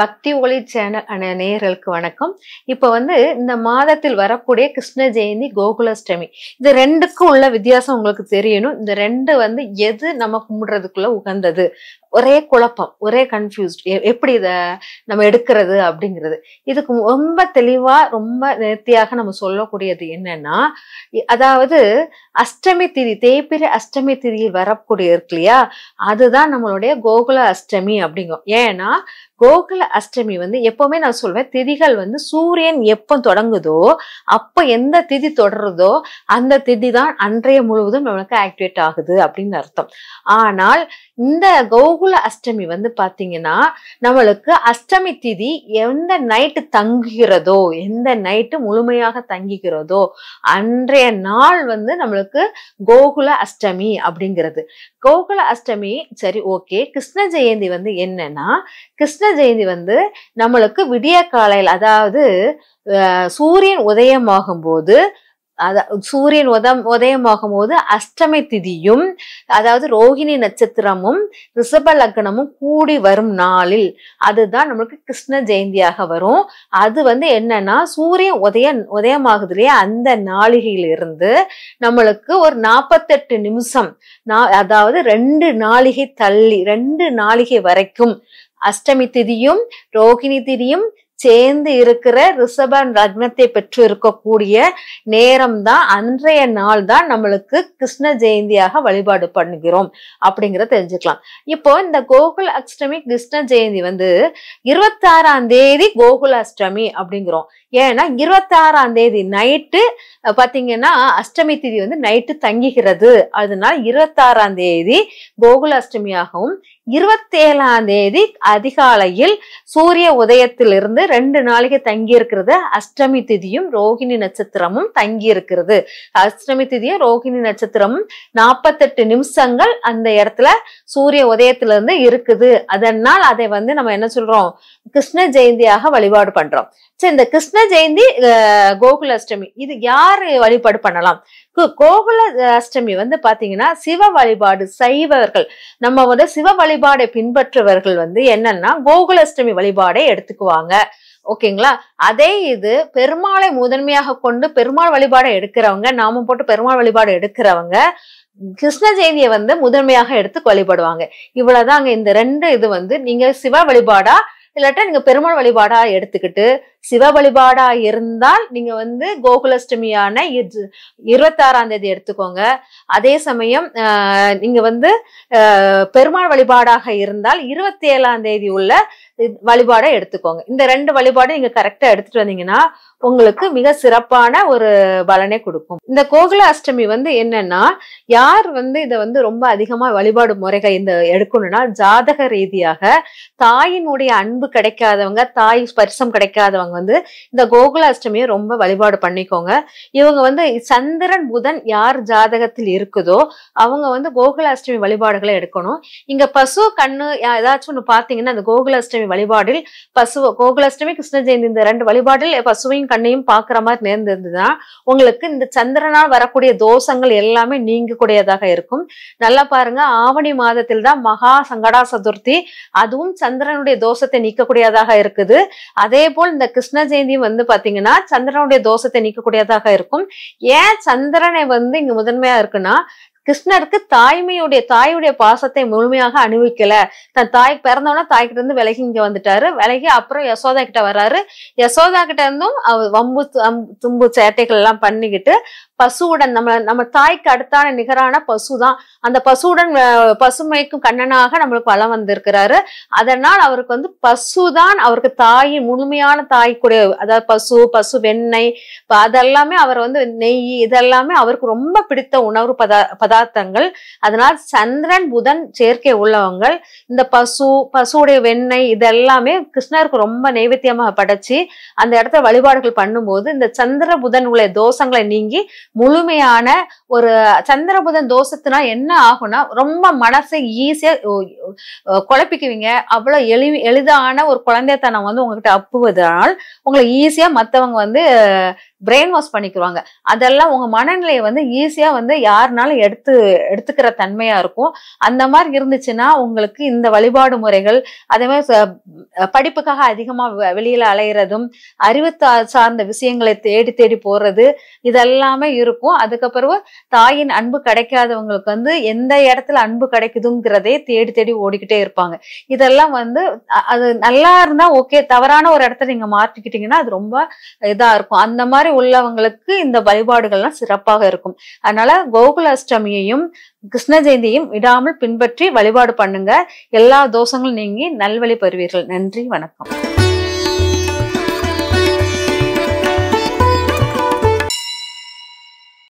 பக்தி ஒளி சேனல் அன நேயர்களுக்கு வணக்கம் இப்போ வந்து இந்த மாதத்தில் வரக்கூடிய கிருஷ்ண ஜெயந்தி கோகுலஷ்டமி இது ரெண்டுக்கும் உள்ள வித்தியாசம் உங்களுக்கு தெரியணும் இந்த ரெண்டு வந்து எது நம்ம கும்பிடுறதுக்குள்ள உகந்தது ஒரே குழப்பம் ஒரே கன்ஃபியூஸ்ட் எப்படி இதை நம்ம எடுக்கிறது அப்படிங்கிறது இதுக்கு ரொம்ப தெளிவாக ரொம்ப நேர்த்தியாக நம்ம சொல்லக்கூடியது என்னன்னா அதாவது அஷ்டமி திதி தேய்பிரி அஷ்டமி திதியில் வரக்கூடிய இருக்கு இல்லையா அதுதான் நம்மளுடைய கோகுல அஷ்டமி அப்படிங்கும் ஏன்னா கோகுல அஷ்டமி வந்து எப்பவுமே நான் சொல்வேன் திதிகள் வந்து சூரியன் எப்போ தொடங்குதோ அப்ப எந்த திதி தொடருதோ அந்த திதி தான் அன்றைய முழுவதும் நம்மளுக்கு ஆக்டிவேட் ஆகுது அப்படின்னு அர்த்தம் ஆனால் இந்த கோகுல அஷ்டமி வந்து பாத்தீங்கன்னா நம்மளுக்கு அஷ்டமி திதி எந்த நைட்டு தங்குகிறதோ எந்த நைட்டு முழுமையாக தங்குகிறதோ அன்றைய நாள் வந்து நம்மளுக்கு கோகுல அஷ்டமி அப்படிங்கிறது கோகுல அஷ்டமி சரி ஓகே கிருஷ்ண ஜெயந்தி வந்து என்னன்னா கிருஷ்ண கிருஷ்ண ஜெயந்தி வந்து நம்மளுக்கு விடிய காலையில் அதாவது சூரியன் உதயமாகும் போது அத சூரியன் உதம் உதயமாகும் போது அஷ்டமி திதியும் அதாவது ரோஹிணி நட்சத்திரமும் ரிஷப லக்னமும் கூடி வரும் நாளில் அதுதான் நம்மளுக்கு கிருஷ்ண ஜெயந்தியாக வரும் அது வந்து என்னன்னா சூரியன் உதய உதயமாகுது இல்லையா அந்த நாளிகையிலிருந்து நம்மளுக்கு ஒரு நாற்பத்தெட்டு நிமிஷம் அதாவது ரெண்டு நாளிகை தள்ளி ரெண்டு நாளிகை வரைக்கும் அஷ்டமி திதியும் ரோகிணி திதியும் சேர்ந்து இருக்கிற ரிஷபன் லக்னத்தை பெற்று இருக்கக்கூடிய நேரம் தான் அன்றைய நாள் தான் நம்மளுக்கு கிருஷ்ண ஜெயந்தியாக வழிபாடு பண்ணுகிறோம் அப்படிங்கிறத தெரிஞ்சுக்கலாம் இப்போ இந்த கோகுல அஷ்டமி கிருஷ்ண ஜெயந்தி வந்து இருபத்தாறாம் தேதி கோகுல அஷ்டமி அப்படிங்கிறோம் ஏன்னா இருபத்தாறாம் தேதி நைட்டு பார்த்தீங்கன்னா அஷ்டமி திதி வந்து நைட்டு தங்குகிறது அதனால இருபத்தாறாம் தேதி கோகுல அஷ்டமியாகவும் இருபத்தேழாம் தேதி அதிகாலையில் சூரிய உதயத்திலிருந்து ரெண்டு நாளைக்கு தங்கி இருக்கிறது அஷ்டமி திதியும் ரோகிணி நட்சத்திரமும் தங்கி இருக்கிறது அஷ்டமி திதியும் ரோகிணி நட்சத்திரமும் நாற்பத்தெட்டு நிமிஷங்கள் அந்த இடத்துல சூரிய உதயத்திலிருந்து இருக்குது அதனால் அதை வந்து நம்ம என்ன சொல்றோம் கிருஷ்ண ஜெயந்தியாக வழிபாடு பண்றோம் சரி இந்த கிருஷ்ண ஜெயந்தி கோகுல அஷ்டமி இது யாரு வழிபாடு பண்ணலாம் கோகுல அஷ்டமி வந்து பாத்தீங்கன்னா சிவ வழிபாடு செய்வர்கள் நம்ம வந்து சிவ வழிபாடை பின்பற்றுவர்கள் வந்து என்னன்னா கோகுல அஷ்டமி வழிபாடை எடுத்துக்குவாங்க ஓகேங்களா அதே இது பெருமாளை முதன்மையாக கொண்டு பெருமாள் வழிபாடை எடுக்கிறவங்க நாம போட்டு பெருமாள் வழிபாடு எடுக்கிறவங்க கிருஷ்ண ஜெயந்தியை வந்து முதன்மையாக எடுத்து வழிபடுவாங்க இவ்வளவுதாங்க இந்த ரெண்டு இது வந்து நீங்க சிவ வழிபாடா இல்லாட்டா நீங்க பெருமாள் வழிபாடா எடுத்துக்கிட்டு சிவ வழிபாடா இருந்தால் நீங்க வந்து கோகுலஷ்டமியான இருபத்தாறாம் தேதி எடுத்துக்கோங்க அதே சமயம் நீங்க வந்து பெருமாள் வழிபாடாக இருந்தால் இருபத்தி ஏழாம் தேதி உள்ள வழிபாடை எடுத்துக்கோங்க இந்த ரெண்டு வழிபாடும் நீங்க கரெக்டா எடுத்துட்டு வந்தீங்கன்னா உங்களுக்கு மிக சிறப்பான ஒரு பலனை கொடுக்கும் இந்த கோகுல அஷ்டமி வந்து என்னன்னா யார் வந்து இதை வந்து ரொம்ப அதிகமா வழிபாடு முறைகள் இந்த எடுக்கணும்னா ஜாதக ரீதியாக தாயினுடைய அன்பு கிடைக்காதவங்க தாய் ஸ்பரிசம் கிடைக்காதவங்க இருக்கிறவங்க வந்து இந்த கோகுலாஷ்டமியை ரொம்ப வழிபாடு பண்ணிக்கோங்க இவங்க வந்து சந்திரன் புதன் யார் ஜாதகத்தில் இருக்குதோ அவங்க வந்து கோகுலாஷ்டமி வழிபாடுகளை எடுக்கணும் இங்க பசு கண்ணு ஏதாச்சும் ஒன்று பார்த்தீங்கன்னா அந்த கோகுலாஷ்டமி வழிபாடில் பசு கோகுலாஷ்டமி கிருஷ்ண ஜெயந்தி இந்த ரெண்டு வழிபாடில் பசுவையும் கண்ணையும் பார்க்குற மாதிரி நேர்ந்திருந்துதான் உங்களுக்கு இந்த சந்திரனால் வரக்கூடிய தோஷங்கள் எல்லாமே நீங்கக்கூடியதாக இருக்கும் நல்லா பாருங்க ஆவணி மாதத்தில் தான் மகா சங்கடா சதுர்த்தி அதுவும் சந்திரனுடைய தோஷத்தை நீக்கக்கூடியதாக இருக்குது அதே போல் இந்த கிருஷ்ண ஜெயந்தி வந்து பாத்தீங்கன்னா சந்திரனுடைய தோஷத்தை நீக்கக்கூடியதாக இருக்கும் ஏன் சந்திரனை வந்து இங்க முதன்மையா இருக்குன்னா கிருஷ்ணருக்கு தாய்மையுடைய தாயுடைய பாசத்தை முழுமையாக அனுபவிக்கல தன் தாய் பிறந்தவொடனே தாய்கிட்ட இருந்து விலகி இங்க வந்துட்டாரு விலகி அப்புறம் யசோதா கிட்ட வர்றாரு யசோதா கிட்ட இருந்தும் அவர் வம்பு தும்பு சேட்டைகள் எல்லாம் பண்ணிக்கிட்டு பசுவுடன் நம்ம நம்ம தாய்க்கு அடுத்தான நிகரான பசு தான் அந்த பசுவுடன் பசுமைக்கும் கண்ணனாக நம்மளுக்கு வளம் வந்திருக்கிறாரு அதனால் அவருக்கு வந்து பசுதான் அவருக்கு தாயின் முழுமையான தாய்க்குடைய அதாவது பசு பசு வெண்ணெய் அதெல்லாமே அவர் வந்து நெய் இதெல்லாமே அவருக்கு ரொம்ப பிடித்த உணவு பதா பதார்த்தங்கள் அதனால் சந்திரன் புதன் சேர்க்கை உள்ளவங்கள் இந்த பசு பசுடைய வெண்ணெய் இது எல்லாமே கிருஷ்ணருக்கு ரொம்ப நைவேத்தியமாக படைச்சு அந்த இடத்துல வழிபாடுகள் பண்ணும்போது இந்த சந்திர புதன் உள்ள தோஷங்களை நீங்கி முழுமையான ஒரு சந்திர புதன் தோஷத்தினா என்ன ஆகும்னா ரொம்ப மனசை ஈஸியா குழப்பிக்குவீங்க அவ்வளவு எளி எளிதான ஒரு குழந்தைத்தனம் வந்து உங்ககிட்ட அப்புவதனால் உங்களை ஈஸியா மற்றவங்க வந்து பிரெயின் வாஷ் பண்ணிக்கிறாங்க அதெல்லாம் உங்க மனநிலையை வந்து ஈஸியா வந்து யாருனாலும் எடுத்து எடுத்துக்கிற தன்மையா இருக்கும் அந்த மாதிரி இருந்துச்சுன்னா உங்களுக்கு இந்த வழிபாடு முறைகள் அதே மாதிரி படிப்புக்காக அதிகமா வெளியில அலையிறதும் அறிவு சார்ந்த விஷயங்களை தேடி தேடி போறது இதெல்லாமே இருக்கும் அதுக்கப்புறம் தாயின் அன்பு கிடைக்காதவங்களுக்கு வந்து எந்த இடத்துல அன்பு கிடைக்குதுங்கிறதே தேடி தேடி ஓடிக்கிட்டே இருப்பாங்க இதெல்லாம் வந்து அது நல்லா இருந்தா ஓகே தவறான ஒரு இடத்த நீங்க மாற்றிக்கிட்டீங்கன்னா அது ரொம்ப இதா இருக்கும் அந்த மாதிரி உள்ளவங்களுக்கு இந்த வழிபாடுகள்லாம் சிறப்பாக இருக்கும் அதனால கோகுல அஷ்டமியையும் கிருஷ்ண ஜெயந்தியும் விடாமல் பின்பற்றி வழிபாடு பண்ணுங்க எல்லா தோஷங்களும் நீங்கி நல்வழி பெறுவீர்கள் நன்றி வணக்கம்